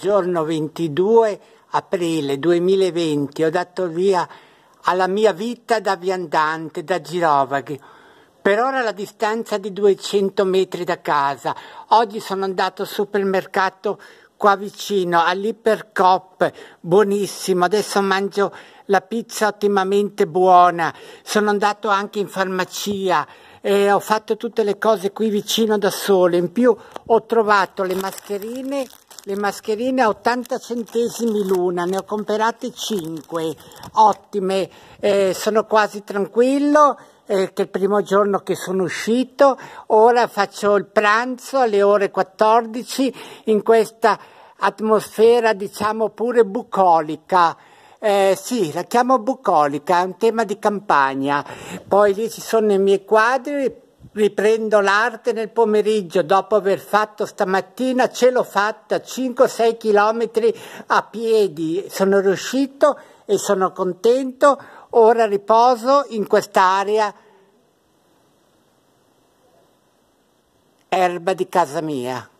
Giorno 22 aprile 2020 ho dato via alla mia vita da viandante, da girovaghi. Per ora la distanza di 200 metri da casa. Oggi sono andato al supermercato qua vicino, all'Ipercop, buonissimo. Adesso mangio la pizza ottimamente buona. Sono andato anche in farmacia e ho fatto tutte le cose qui vicino da sole. In più ho trovato le mascherine le mascherine a 80 centesimi l'una, ne ho comprate 5, ottime, eh, sono quasi tranquillo eh, che il primo giorno che sono uscito, ora faccio il pranzo alle ore 14 in questa atmosfera diciamo pure bucolica. Eh, sì, la chiamo bucolica, è un tema di campagna. Poi lì ci sono i miei quadri, riprendo l'arte nel pomeriggio dopo aver fatto stamattina ce l'ho fatta 5-6 chilometri a piedi sono riuscito e sono contento ora riposo in quest'area erba di casa mia